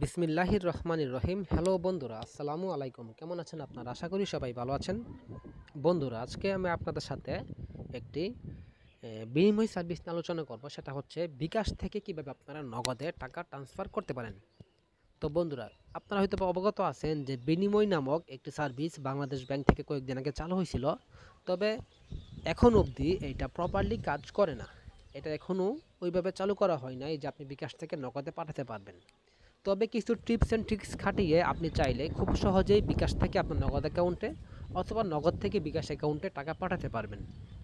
বিসমিল্লাহির রহমানির রহিম হ্যালো বন্ধুরা আসসালামু আলাইকুম কেমন আছেন আপনারা আশা করি সবাই ভালো আছেন বন্ধুরা আজকে আমি আপনাদের সাথে একটি বিনিময় সার্ভিস নিয়ে আলোচনা করবো সেটা হচ্ছে বিকাশ থেকে কিভাবে আপনারা নগদে টাকা ট্রান্সফার করতে পারেন তো বন্ধুরা আপনারা হয়তো অবগত আছেন যে বিনিময় নামক একটি সার্ভিস বাংলাদেশ ব্যাংক থেকে কয়েকদিন আগে চালু হয়েছিল তবে এখন অবধি এটা প্রপারলি কাজ করে না এটা এখনও ওইভাবে চালু করা হয় নাই যে আপনি বিকাশ থেকে নগদে পাঠাতে পারবেন তবে কিছু টিপস অ্যান্ড ট্রিক্স খাটিয়ে আপনি চাইলে খুব সহজেই বিকাশ থেকে আপনার নগদ অ্যাকাউন্টে অথবা নগদ থেকে বিকাশ অ্যাকাউন্টে টাকা পাঠাতে পারবেন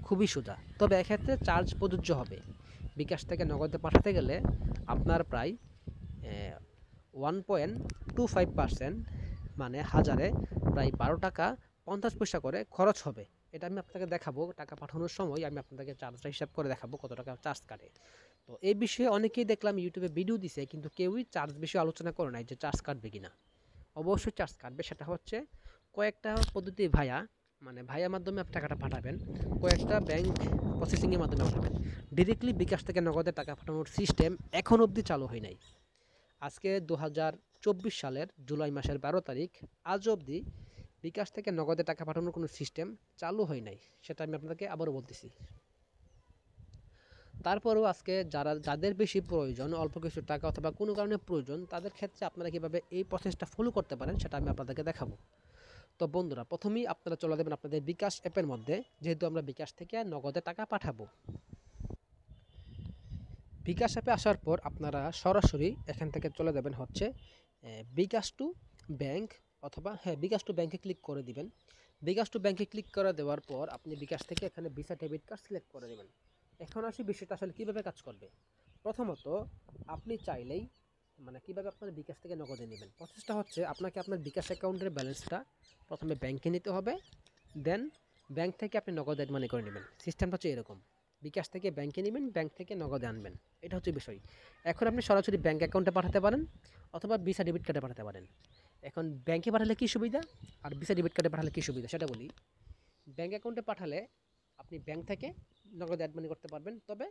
খুবই সোজা তবে এক্ষেত্রে চার্জ প্রযোজ্য হবে বিকাশ থেকে নগদে পাঠাতে গেলে আপনার প্রায় one point two five percent মানে হাজারে প্রায় বারো টাকা পঞ্চাশ পয়সা করে খরচ হবে এটা আমি আপনাকে দেখাবো টাকা পাঠানোর সময় আমি আপনাদেরকে চার্জটা হিসাব করে দেখাবো কত টাকা চার্জ কাটে তো এই বিষয়ে অনেকেই দেখলাম ইউটিউবে ভিডিও দিছে কিন্তু কেউই চার্জ বিষয়ে আলোচনা করে নাই যে চার্জ কাটবে কি না অবশ্যই চার্জ কাটবে সেটা হচ্ছে কয়েকটা পদ্ধতি ভায়া মানে ভাইয়ার মাধ্যমে আপনি টাকাটা পাঠাবেন কয়েকটা ব্যাংক প্রসেসিংয়ের মাধ্যমে পাঠাবেন ডিরেক্টলি বিকাশ থেকে নগদে টাকা পাঠানোর সিস্টেম এখন অবধি চালু হয় নাই আজকে দু চব্বিশ সালের জুলাই মাসের বারো তারিখ আজ অবধি বিকাশ থেকে নগদে টাকা পাঠানোর কোনো সিস্টেম চালু হয় নাই সেটা আমি আপনাকে আবারও বলতেছি তারপরেও আজকে যারা যাদের বেশি প্রয়োজন অল্প কিছু টাকা অথবা কোনো কারণে প্রয়োজন তাদের ক্ষেত্রে আপনারা কীভাবে এই প্রসেসটা ফলো করতে পারেন সেটা আমি আপনাদেরকে দেখাবো তো বন্ধুরা প্রথমেই আপনারা চলে দেবেন আপনাদের বিকাশ অ্যাপের মধ্যে যেহেতু আমরা বিকাশ থেকে নগদে টাকা পাঠাবো বিকাশ অ্যাপে আসার পর আপনারা সরাসরি এখান থেকে চলে যাবেন হচ্ছে বিকাশ টু ব্যাংক অথবা হ্যাঁ বিকাশ টু ব্যাংকে ক্লিক করে দিবেন বিকাশ টু ব্যাংকে ক্লিক করে দেওয়ার পর আপনি বিকাশ থেকে এখানে ভিসা ডেবিট কার্ড সিলেক্ট করে দেবেন এখন আসি বিষয়টা আসলে কীভাবে কাজ করবে প্রথমত আপনি চাইলেই মানে কীভাবে আপনার বিকাশ থেকে নগদে নেবেন প্রসেসটা হচ্ছে আপনাকে আপনার বিকাশ অ্যাকাউন্টের ব্যালেন্সটা প্রথমে ব্যাংকে নিতে হবে দেন ব্যাংক থেকে আপনি নগদে মানি করে নেবেন সিস্টেমটা হচ্ছে এরকম বিকাশ থেকে ব্যাংকে নেবেন ব্যাংক থেকে নগদে আনবেন এটা হচ্ছে বিষয় এখন আপনি সরাসরি ব্যাংক অ্যাকাউন্টে পাঠাতে পারেন অথবা ভিসা ডেবিট কার্ডে পাঠাতে পারেন এখন ব্যাংকে পাঠালে কী সুবিধা আর ভিসা ডেবিট কার্ডে পাঠালে কী সুবিধা সেটা বলি ব্যাংক অ্যাকাউন্টে পাঠালে আপনি ব্যাংক থেকে নগদ অ্যাডমানি করতে পারবেন তবে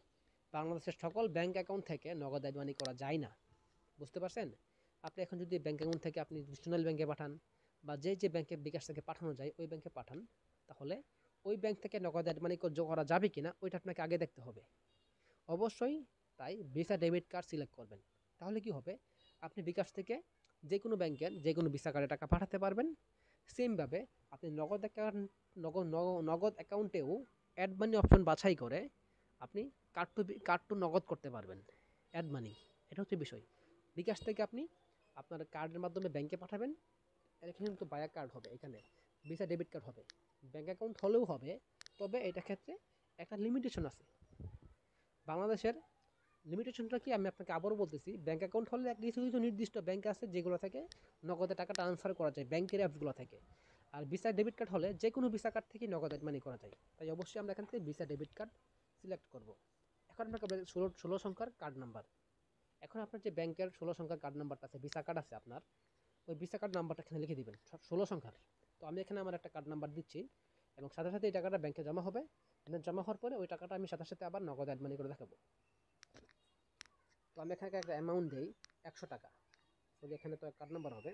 বাংলাদেশের সকল ব্যাঙ্ক অ্যাকাউন্ট থেকে নগদ অ্যাডমানি করা যায় না বুঝতে পারছেন আপনি এখন যদি ব্যাঙ্ক অ্যাকাউন্ট থেকে আপনি ন্যাশনাল ব্যাঙ্কে পাঠান বা যে যে ব্যাংকের বিকাশ থেকে পাঠানো যায় ওই ব্যাঙ্কে পাঠান তাহলে ওই ব্যাংক থেকে নগদ অ্যাডমানি করা যাবে কি না ওইটা আপনাকে আগে দেখতে হবে অবশ্যই তাই ভিসা ডেবিট কার্ড সিলেক্ট করবেন তাহলে কি হবে আপনি বিকাশ থেকে যে কোনো ব্যাংকের যে কোনো ভিসা কার্ডে টাকা পাঠাতে পারবেন সেমভাবে আপনি নগদ অ্যাকাউন্ট নগদ নগদ অ্যাকাউন্টেও অ্যাড মানি অপশন বাছাই করে আপনি কার্ড টু কার্ড টু নগদ করতে পারবেন অ্যাড মানি এটা হচ্ছে বিষয় বিকাশ থেকে আপনি আপনার কার্ডের মাধ্যমে ব্যাংকে পাঠাবেন এখানে কিন্তু বায়া কার্ড হবে এখানে ভিসা ডেবিট কার্ড হবে ব্যাঙ্ক অ্যাকাউন্ট হলেও হবে তবে এটা ক্ষেত্রে একটা লিমিটেশন আছে বাংলাদেশের লিমিটেশনটা কি আমি আপনাকে আবারও বলতেছি ব্যাঙ্ক অ্যাকাউন্ট হলে কিছু কিছু নির্দিষ্ট ব্যাঙ্ক আছে যেগুলো থেকে নগদে টাকা ট্রান্সফার করা যায় ব্যাংকের অ্যাপসগুলো থেকে আর ভিসা ডেবিট কার্ড হলে যে কোনো ভিসা কার্ড থেকে নগদ মানি করা যায় তাই অবশ্যই আমরা এখান থেকে ভিসা ডেবিট কার্ড সিলেক্ট করব এখন আপনাকে ষোলো ষোলো সংখ্যার কার্ড নাম্বার এখন আপনার যে ব্যাংকের ষোলো সংখ্যার কার্ড নাম্বারটা আছে ভিসা কার্ড আছে আপনার ওই ভিসা কার্ড নাম্বারটা এখানে লিখে দেবেন ষোলো সংখ্যার তো আমি এখানে আমার একটা কার্ড নাম্বার দিচ্ছি এবং সাথে সাথে এই টাকাটা ব্যাংকে জমা হবে জমা হওয়ার পরে ওই টাকাটা আমি সাথে সাথে আবার নগদ অ্যাডমানি করে দেখাবো তো আমি এখানে একটা অ্যামাউন্ট দিই একশো টাকা তো এখানে তো কার্ড নাম্বার হবে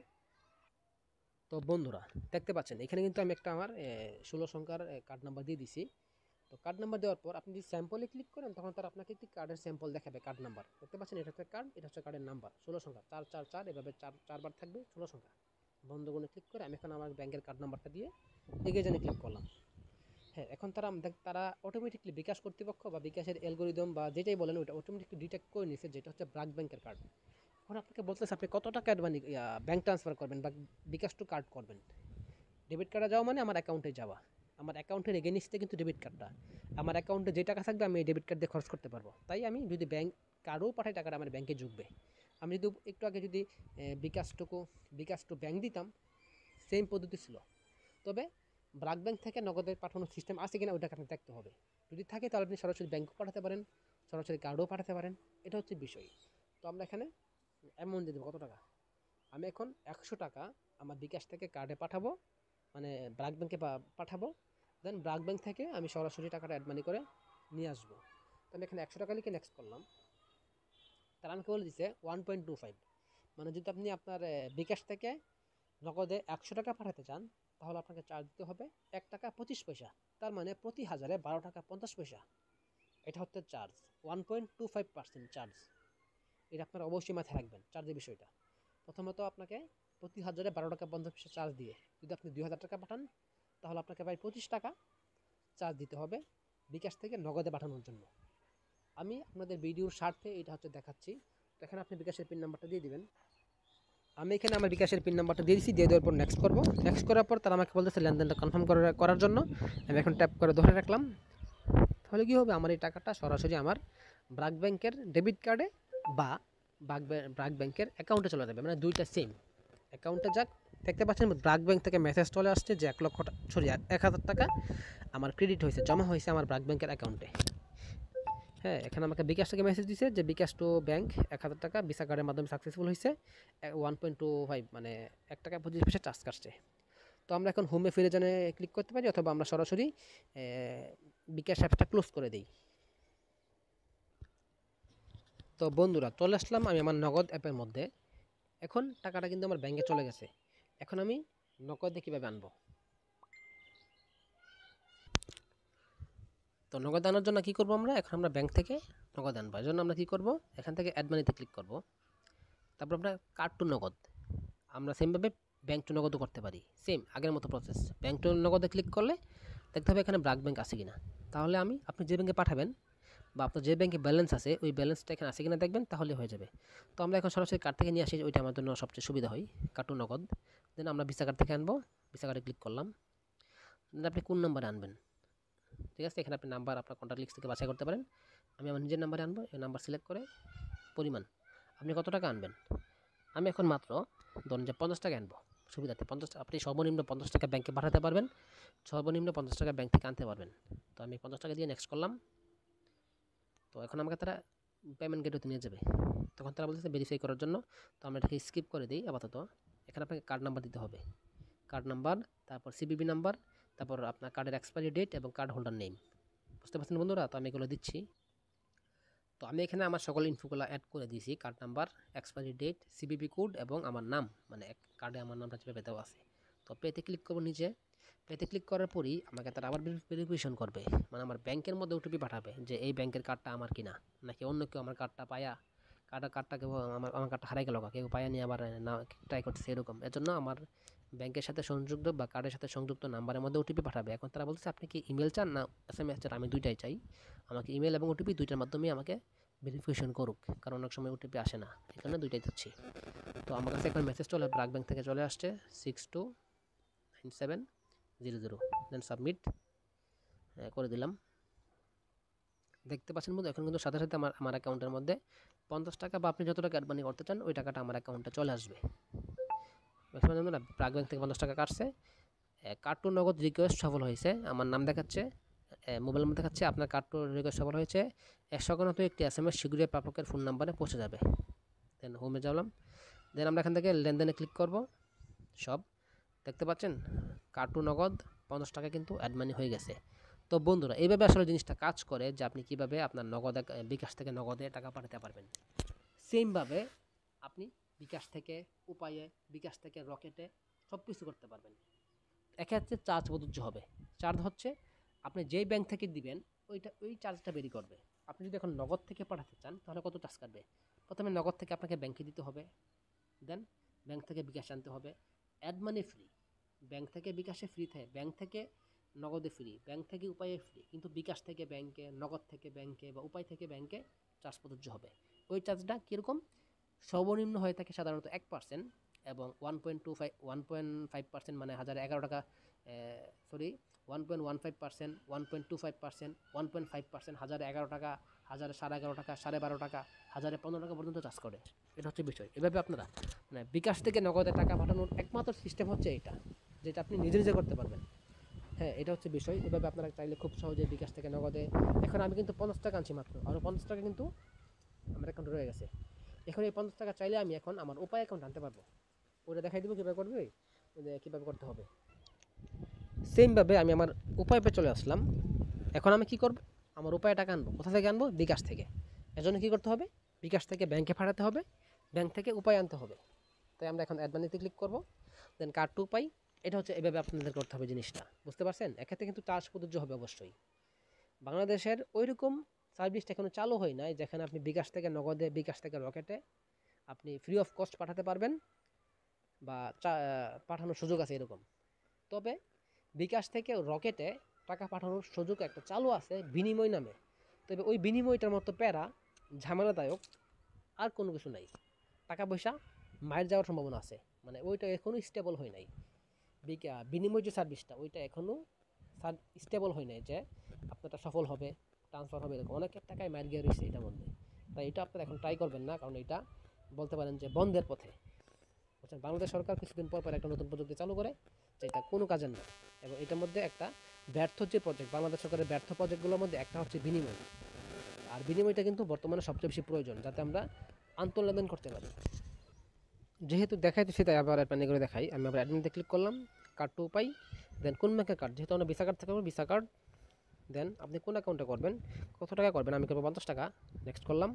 তো বন্ধুরা দেখতে পাচ্ছেন এখানে কিন্তু আমি একটা আমার ষোলো সংখ্যার কার্ড নাম্বার দিয়ে দিছি তো কার্ড নাম্বার দেওয়ার পর আপনি যদি স্যাম্পলে ক্লিক করেন তখন তার আপনাকে একটি কার্ডের স্যাম্পল দেখাবে কার্ড নাম্বার দেখতে পাচ্ছেন এটা হচ্ছে কার্ড এটা হচ্ছে কার্ডের নাম্বার ষোলো সংখ্যা চার চার চার এভাবে চার চারবার থাকবে ষোলো সংখ্যা বন্ধুগুলো ক্লিক করে আমি এখন আমার ব্যাংকের কার্ড নাম্বারটা দিয়ে এগিয়ে জানে ক্লিক করলাম হ্যাঁ এখন তারা তারা অটোমেটিকলি বিকাশ কর্তৃপক্ষ বা বিকাশের অ্যালগোরিদম বা যেটাই বলেন ওটা অটোমেটিকলি ডিটেক্ট করে নিছে যেটা হচ্ছে ব্রাক ব্যাংকের কার্ড এখন আপনাকে বলতেছে আপনি কত টাকা অ্যাডভান্স ব্যাঙ্ক ট্রান্সফার করবেন বা বিকাশ টু কার্ড করবেন ডেবিট কার্ডে যাওয়া মানে আমার অ্যাকাউন্টে যাওয়া আমার অ্যাকাউন্টের এগেনিস্টে কিন্তু ডেবিট কার্ডটা আমার অ্যাকাউন্টে যে টাকা থাকবে আমি ডেবিট কার্ড দিয়ে খরচ করতে পারবো তাই আমি যদি ব্যাঙ্ক কার্ডও পাঠাই টাকাটা আমার ব্যাঙ্কে জুগবে আমি যদি একটু আগে যদি বিকাশটুকু বিকাশ টু ব্যাঙ্ক দিতাম সেম পদ্ধতি ছিল তবে ব্রাক ব্যাঙ্ক থেকে নগদের পাঠানোর সিস্টেম আছে কিনা ওইটাকে আপনি দেখতে হবে যদি থাকে তাহলে আপনি সরাসরি ব্যাঙ্কও পাঠাতে পারেন সরাসরি কার্ডও পাঠাতে পারেন এটা হচ্ছে বিষয় তো আমরা এখানে অ্যামাউন্ট দিয়ে দেবো কত টাকা আমি এখন একশো টাকা আমার বিকাশ থেকে কার্ডে পাঠাবো মানে ব্রাক ব্যাংকে পাঠাবো দেন ব্রাক ব্যাংক থেকে আমি সরাসরি টাকাটা অ্যাডমানি করে নিয়ে আসবো তো আমি এখানে একশো টাকা লিখে নেক্সট করলাম তারা আমাকে বলে দিছে ওয়ান পয়েন্ট টু ফাইভ মানে যদি আপনি আপনার বিকাশ থেকে নগদে একশো টাকা পাঠাতে চান তাহলে আপনাকে চার্জ দিতে হবে এক টাকা পঁচিশ পয়সা তার মানে প্রতি হাজারে বারো টাকা পঞ্চাশ পয়সা এটা হচ্ছে charge one point two five percent charge এটা আপনারা অবশ্যই মাথায় রাখবেন চার্জের বিষয়টা প্রথমত আপনাকে প্রতি হাজারে বারো টাকা বন্ধ পিসে চার্জ দিয়ে যদি আপনি দুই হাজার টাকা পাঠান তাহলে আপনাকে প্রায় পঁচিশ টাকা চার্জ দিতে হবে বিকাশ থেকে নগদে পাঠানোর জন্য আমি আপনাদের ভিডিওর স্বার্থে এটা হচ্ছে দেখাচ্ছি এখানে আপনি বিকাশের পিন নাম্বারটা দিয়ে দিবেন আমি এখানে আমার বিকাশের পিন নাম্বারটা দিয়ে দিচ্ছি দিয়ে দেওয়ার পর নেক্সট করবো নেক্সট করার পর তারা আমাকে বলতেছে লেনদেনটা কনফার্ম করার জন্য আমি এখন ট্যাপ করে ধরে রাখলাম তাহলে কী হবে আমার এই টাকাটা সরাসরি আমার ব্রাক ব্যাংকের ডেবিট কার্ডে বা ব্রাক ব্যাংকের অ্যাকাউন্টে চলে যাবে মানে দুইটা সেম অ্যাকাউন্টে যাক দেখতে পাচ্ছেন ব্রাক ব্যাংক থেকে মেসেজ চলে আসছে যে এক লক্ষ সরি এক হাজার টাকা আমার ক্রেডিট হয়েছে জমা হয়েছে আমার ব্রাক ব্যাংকের অ্যাকাউন্টে হ্যাঁ এখানে আমাকে বিকাশ থেকে মেসেজ দিছে যে বিকাশ টু ব্যাংক এক হাজার টাকা ভিসা কার্ডের মাধ্যমে সাকসেসফুল হয়েছে ওয়ান পয়েন্ট টু ফাইভ মানে এক টাকা পঁচিশ পয়সা চার্জ কাটছে তো আমরা এখন হোমে ফিরে জানে ক্লিক করতে পারি অথবা আমরা সরাসরি বিকাশ অ্যাপটা ক্লোজ করে দিই তো বন্ধুরা চলে আসলাম আমি আমার নগদ অ্যাপের মধ্যে এখন টাকাটা কিন্তু আমার ব্যাংকে চলে গেছে এখন আমি নগদে কীভাবে আনব তো নগদ আনার জন্য কী করবো আমরা এখন আমরা ব্যাংক থেকে নগদ আনবো এর জন্য আমরা কী করবো এখান থেকে অ্যাডমানিতে ক্লিক করব তারপর আমরা কার্ড টু নগদ আমরা সেমভাবে ব্যাংক টু নগদও করতে পারি সেম আগের মতো প্রসেস ব্যাংক টু নগদে ক্লিক করলে দেখতে হবে এখানে ব্রাক ব্যাংক আছে না তাহলে আমি আপনি যে ব্যাংকে পাঠাবেন বা আপনার যে ব্যাংকে ব্যালেন্স আছে ওই ব্যালেন্সটা এখানে আছে কিনা দেখবেন তাহলে হয়ে যাবে তো আমরা এখন সরাসরি কার্ড থেকে নিয়ে আসি ওইটা আমার জন্য সবচেয়ে সুবিধা হয় কার্টু নগদ দেন আমরা ভিসা কার্ড থেকে আনবো ভিসা কার্ডে ক্লিক করলাম দেন আপনি কোন নাম্বারে আনবেন ঠিক আছে এখানে আপনি নাম্বার আপনার কন্ট্যাক্ট লিস্ট থেকে বাছাই করতে পারেন আমি আমার নিজের নাম্বারে আনবো এই নাম্বার সিলেক্ট করে পরিমাণ আপনি কত টাকা আনবেন আমি এখন মাত্র ধরুন যে পঞ্চাশ টাকা আনবো সুবিধাতে পঞ্চাশ আপনি সর্বনিম্ন পঞ্চাশ টাকা ব্যাংকে পাঠাতে পারবেন সর্বনিম্ন পঞ্চাশ টাকা ব্যাংক থেকে আনতে পারবেন তো আমি পঞ্চাশ টাকা দিয়ে নেক্সট করলাম তো এখন আমাকে তারা পেমেন্ট গেটওয়েতে নিয়ে যাবে তখন তারা বলতেছে ভেরিফাই করার জন্য তো আমরা এটাকে স্কিপ করে দিই আপাতত এখানে আপনাকে কার্ড নাম্বার দিতে হবে কার্ড নাম্বার তারপর সিবিবি নাম্বার তারপর আপনার কার্ডের এক্সপায়ারি ডেট এবং কার্ড হোল্ডার নেম বুঝতে পারছেন বন্ধুরা তো আমি এগুলো দিচ্ছি তো আমি এখানে আমার সকল ইনফোগুলো অ্যাড করে দিয়েছি card number expiry date CVV code এবং আমার নাম মানে কার্ডে আমার নামটা যেভাবে দেওয়া আছে তো পেতে ক্লিক করবো নিচে এতে ক্লিক করার পরই আমাকে তারা আবার ভেরিফিকেশন করবে মানে আমার ব্যাংকের মধ্যে ওটিপি পাঠাবে যে এই ব্যাংকের কার্ডটা আমার কিনা নাকি অন্য কেউ আমার কার্ডটা পায়া কার্ডটা কার্ডটা কেউ আমার আমার কার্ডটা হারাই গেল কেউ পায়া নিয়ে আবার না ট্রাই করছে এরকম এর জন্য আমার ব্যাংকের সাথে সংযুক্ত বা কার্ডের সাথে সংযুক্ত নাম্বারের মধ্যে ওটিপি পাঠাবে এখন তারা বলছে আপনি কি ইমেল চান না এস এম এস চান আমি দুইটাই চাই আমাকে ইমেল এবং ওটিপি দুইটার মাধ্যমে আমাকে ভেরিফিকেশন করুক কারণ অনেক সময় ওটিপি আসে না এই দুইটাই দিচ্ছি তো আমার কাছে এখন মেসেজ চলে ব্রাক ব্যাংক থেকে চলে আসছে six two nine seven zero zero then submit করে দিলাম দেখতে পাচ্ছেন বন্ধু এখন কিন্তু সাথে সাথে আমার আমার অ্যাকাউন্টের মধ্যে পঞ্চাশ টাকা বা আপনি যত টাকা অ্যাডমানি করতে চান ওই টাকাটা আমার অ্যাকাউন্টে চলে আসবে না প্রাক ব্যাংক থেকে পঞ্চাশ টাকা কাটছে কার্টুন নগদ রিকোয়েস্ট সফল হয়েছে আমার নাম দেখাচ্ছে মোবাইল নাম্বার দেখাচ্ছে আপনার কার্টুন রিকোয়েস্ট সফল হয়েছে একশোগণত একটি এস এম এস শীঘ্রই প্রাপকের ফোন নাম্বারে পৌঁছে যাবে দেন হোমে যাবলাম দেন আমরা এখান থেকে লেনদেনে ক্লিক করব সব দেখতে পাচ্ছেন কার্টু নগদ পঞ্চাশ টাকা কিন্তু অ্যাডমানি হয়ে গেছে তো বন্ধুরা এইভাবে আসলে জিনিসটা কাজ করে যে আপনি কীভাবে আপনার নগদ বিকাশ থেকে নগদে টাকা পাঠাতে পারবেন সেমভাবে আপনি বিকাশ থেকে উপায়ে বিকাশ থেকে রকেটে সব কিছু করতে পারবেন এক্ষেত্রে চার্জ প্রযোজ্য হবে চার্জ হচ্ছে আপনি যেই ব্যাংক থেকে দিবেন ওইটা ওই চার্জটা বেরি করবে আপনি যদি এখন নগদ থেকে পাঠাতে চান তাহলে কত চার্জ কাটবে প্রথমে নগদ থেকে আপনাকে ব্যাংকে দিতে হবে দেন ব্যাংক থেকে বিকাশ আনতে হবে অ্যাডমানি ফ্রি ব্যাংক থেকে বিকাশে ফ্রি থাকে ব্যাংক থেকে নগদে ফ্রি ব্যাংক থেকে উপায়ে ফ্রি কিন্তু বিকাশ থেকে ব্যাংকে নগদ থেকে ব্যাংকে বা উপায় থেকে ব্যাংকে চার্জ প্রযোজ্য হবে ওই চার্জটা কীরকম সর্বনিম্ন হয়ে থাকে সাধারণত এক পার্সেন্ট এবং one point two five one point five percent মানে হাজার এগারো টাকা sorry one point one five percent one point two five percent one point five percent হাজার এগারো টাকা হাজার সাড়ে এগারো টাকা সাড়ে বারো টাকা হাজারে পনেরো টাকা পর্যন্ত চার্জ করে এটা হচ্ছে বিষয় এভাবে আপনারা মানে বিকাশ থেকে নগদে টাকা পাঠানোর একমাত্র সিস্টেম হচ্ছে এটা যেটা আপনি নিজে নিজে করতে পারবেন হ্যাঁ এটা হচ্ছে বিষয় এভাবে আপনারা চাইলে খুব সহজে বিকাশ থেকে নগদে এখন আমি কিন্তু পঞ্চাশ টাকা আনছি মাত্র আর পঞ্চাশ টাকা কিন্তু আমার অ্যাকাউন্টে রয়ে গেছে এখন এই পঞ্চাশ টাকা চাইলে আমি এখন আমার উপায় অ্যাকাউন্ট আনতে পারবো ওটা দেখাই দেবো কীভাবে করবে কীভাবে করতে হবে সেমভাবে আমি আমার উপায় পেয়ে চলে আসলাম এখন আমি কি করব আমার উপায় টাকা আনবো কোথা থেকে আনবো বিকাশ থেকে এর জন্য কী করতে হবে বিকাশ থেকে ব্যাংকে পাঠাতে হবে ব্যাংক থেকে উপায় আনতে হবে তাই আমরা এখন অ্যাডভানিতে ক্লিক করবো দেন কার্ড টু উপায় এটা হচ্ছে এভাবে আপনাদের করতে হবে জিনিসটা বুঝতে পারছেন এক্ষেত্রে কিন্তু চার্জ প্রযোজ্য হবে অবশ্যই বাংলাদেশের ওইরকম সার্ভিসটা এখনও চালু হয় নাই যেখানে আপনি বিকাশ থেকে নগদে বিকাশ থেকে রকেটে আপনি ফ্রি অফ কস্ট পাঠাতে পারবেন বা পাঠানোর সুযোগ আছে এরকম তবে বিকাশ থেকে রকেটে টাকা পাঠানোর সুযোগ একটা চালু আছে বিনিময় নামে তবে ওই বিনিময়টার মতো প্যারা ঝামেলাদায়ক আর কোনো কিছু নাই টাকা পয়সা মায়ের যাওয়ার সম্ভাবনা আছে মানে ওইটা এখনও স্টেবল হয় নাই বিনিময় যে সার্ভিসটা ওইটা এখনও স্টেবল হয় নাই যে আপনারটা সফল হবে ট্রান্সফার হবে এরকম অনেকের টাকায় মার গিয়ে রয়েছে এটার মধ্যে তাই এটা আপনারা এখন ট্রাই করবেন না কারণ এটা বলতে পারেন যে বন্ধের পথে আচ্ছা বাংলাদেশ সরকার কিছুদিন পর পর একটা নতুন প্রযুক্তি চালু করে যে এটা কোনো কাজের না এবং এটার মধ্যে একটা ব্যর্থ যে প্রজেক্ট বাংলাদেশ সরকারের ব্যর্থ প্রজেক্টগুলোর মধ্যে একটা হচ্ছে বিনিময় আর বিনিময়টা কিন্তু বর্তমানে সবচেয়ে বেশি প্রয়োজন যাতে আমরা আন্তর্লেন করতে পারি যেহেতু তো সেটাই আবার অ্যাড করে দেখাই আমি আবার অ্যাডমিনতে ক্লিক করলাম কার্ড টু পাই দেন কোন ব্যাঙ্কের কার্ড যেহেতু আমরা ভিসা কার্ড থেকে ভিসা কার্ড দেন আপনি কোন অ্যাকাউন্টে করবেন কত টাকা করবেন আমি করবো পঞ্চাশ টাকা নেক্সট করলাম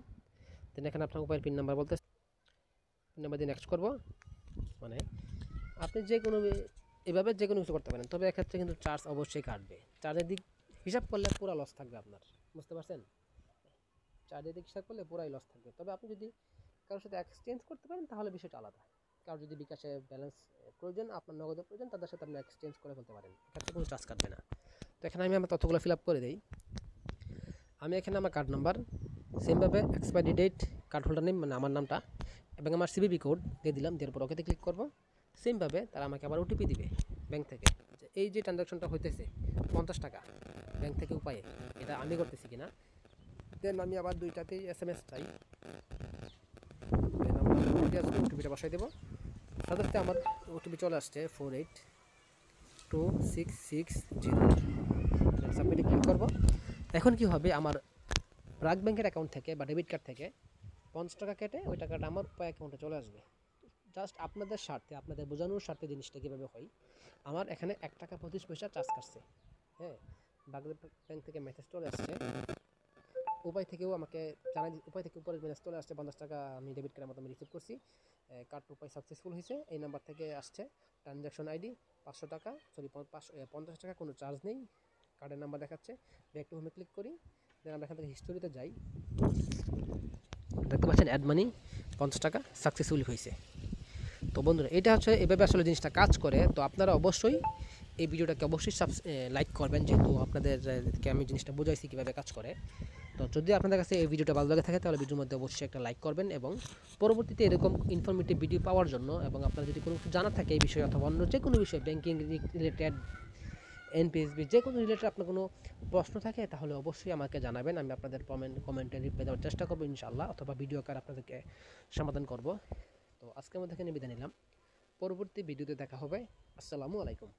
দেন এখানে আপনার মোবাইল পিন নাম্বার বলতে পিন নাম্বার দিয়ে নেক্সট করবো মানে আপনি যে কোনো এভাবে যে কোনো কিছু করতে পারেন তবে এক্ষেত্রে কিন্তু চার্জ অবশ্যই কাটবে চার্জের দিক হিসাব করলে পুরো লস থাকবে আপনার বুঝতে পারছেন চার্জের দিক হিসাব করলে পুরাই লস থাকবে তবে আপনি যদি কারোর সাথে এক্সচেঞ্জ করতে পারেন তাহলে বিষয়টা আলাদা কারো যদি বিকাশে ব্যালেন্স প্রয়োজন আপনার নগদের প্রয়োজন তাদের সাথে আপনি এক্সচেঞ্জ করে ফেলতে পারেন এক্ষেত্রে কোনো চার্জ কাটবে না তো এখানে আমি আমার তথ্যগুলো ফিল আপ করে দিই আমি এখানে আমার কার্ড নাম্বার সেমভাবে expiry date card holder name মানে আমার নামটা এবং আমার সিবিবি কোড দিয়ে দিলাম দেওয়ার পর ওকেতে ক্লিক করবো সেমভাবে তারা আমাকে আবার ওটিপি দিবে ব্যাংক থেকে এই যে ট্রানজাকশনটা হইতেছে পঞ্চাশ টাকা ব্যাংক থেকে উপায়ে এটা আমি করতেছি কিনা দেন আমি আবার দুইটাতেই এস এম এস চাই দিয়ে ওটিপিটা বসাই দেবো সাধারণত আমার ওটিপি চলে আসছে four eight two six six zero সাবমিটে ক্লিক করবো এখন কি হবে আমার ব্রাক ব্যাংকের অ্যাকাউন্ট থেকে বা ডেবিট কার্ড থেকে পঞ্চাশ টাকা কেটে ওই টাকাটা আমার পায়ে অ্যাকাউন্টে চলে আসবে জাস্ট আপনাদের স্বার্থে আপনাদের বোঝানোর স্বার্থে জিনিসটা কীভাবে হয় আমার এখানে এক টাকা পঁচিশ পয়সা চার্জ কাটছে হ্যাঁ ব্রাক ব্যাংক থেকে মেসেজ চলে আসছে উপায় থেকেও আমাকে জানাই উপায় থেকে উপরে ব্যালেন্স চলে আসছে পঞ্চাশ টাকা আমি ডেবিট কার্ডের মাধ্যমে রিসিভ করছি কার্ড উপায় সাকসেসফুল হয়েছে এই নাম্বার থেকে আসছে ট্রানজ্যাকশন আইডি পাঁচশো টাকা সরি পঞ্চাশ টাকা কোনো চার্জ নেই কার্ডের নাম্বার দেখাচ্ছে ব্যাক টু হোমে ক্লিক করি দেন আমরা এখান থেকে হিস্টোরিতে যাই দেখতে পাচ্ছেন অ্যাড মানি পঞ্চাশ টাকা সাকসেসফুল হয়েছে তো বন্ধুরা এটা হচ্ছে এভাবে আসলে জিনিসটা কাজ করে তো আপনারা অবশ্যই এই ভিডিওটাকে অবশ্যই সাবস লাইক করবেন যেহেতু আপনাদেরকে আমি জিনিসটা বোঝাইছি কীভাবে কাজ করে তো যদি আপনাদের কাছে এই ভিডিওটা ভালো লাগে থাকে তাহলে ভিডিওর মধ্যে অবশ্যই একটা লাইক করবেন এবং পরবর্তীতে এরকম ইনফরমেটিভ ভিডিও পাওয়ার জন্য এবং আপনার যদি কোনো কিছু জানা থাকে এই বিষয়ে অথবা অন্য যে কোনো বিষয়ে ব্যাঙ্কিং রিলেটেড এনপিএসবি যে কোনো রিলেটেড আপনার কোনো প্রশ্ন থাকে তাহলে অবশ্যই আমাকে জানাবেন আমি আপনাদের কমেন্ট কমেন্টে রিপ্লাই দেওয়ার চেষ্টা করবো ইনশাল্লাহ অথবা ভিডিও আকার আপনাদেরকে সমাধান করব তো আজকের মধ্যে এখানে বিদায় নিলাম পরবর্তী ভিডিওতে দেখা হবে আসসালামু আলাইকুম